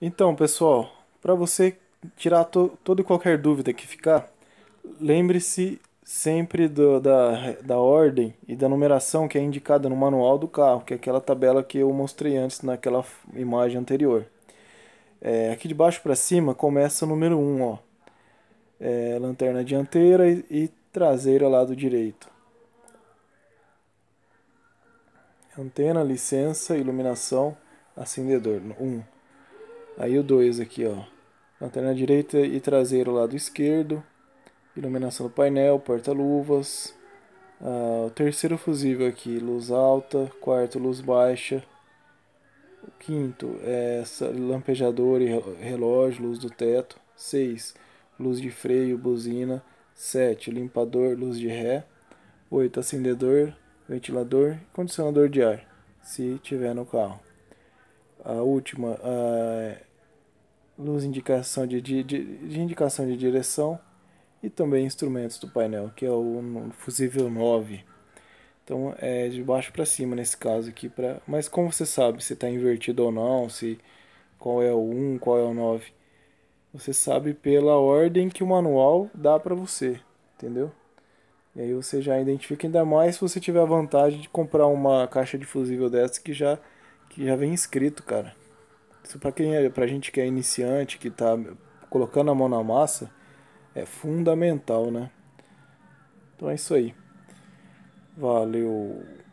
Então, pessoal, para você tirar to, toda e qualquer dúvida que ficar, lembre-se sempre do, da, da ordem e da numeração que é indicada no manual do carro, que é aquela tabela que eu mostrei antes naquela imagem anterior. É, aqui de baixo para cima começa o número 1, ó. É, lanterna dianteira e, e traseira lado direito. Antena, licença, iluminação, acendedor. 1. Um. Aí o 2 aqui, ó. Lanterna direita e traseiro lado esquerdo. Iluminação do painel, porta-luvas. Ah, o terceiro fusível aqui, luz alta. Quarto, luz baixa. O quinto é lampejador e relógio, luz do teto. 6. Luz de freio, buzina. 7. Limpador, luz de ré. 8. Acendedor, ventilador e condicionador de ar, se tiver no carro a última a luz indicação de, de, de indicação de direção e também instrumentos do painel, que é o fusível 9. Então é de baixo para cima nesse caso aqui. para Mas como você sabe se está invertido ou não, se qual é o 1, qual é o 9? Você sabe pela ordem que o manual dá para você, entendeu? E aí você já identifica ainda mais se você tiver a vantagem de comprar uma caixa de fusível dessa que já que já vem escrito, cara. Isso pra quem é, pra gente que é iniciante, que tá colocando a mão na massa, é fundamental, né? Então é isso aí. Valeu.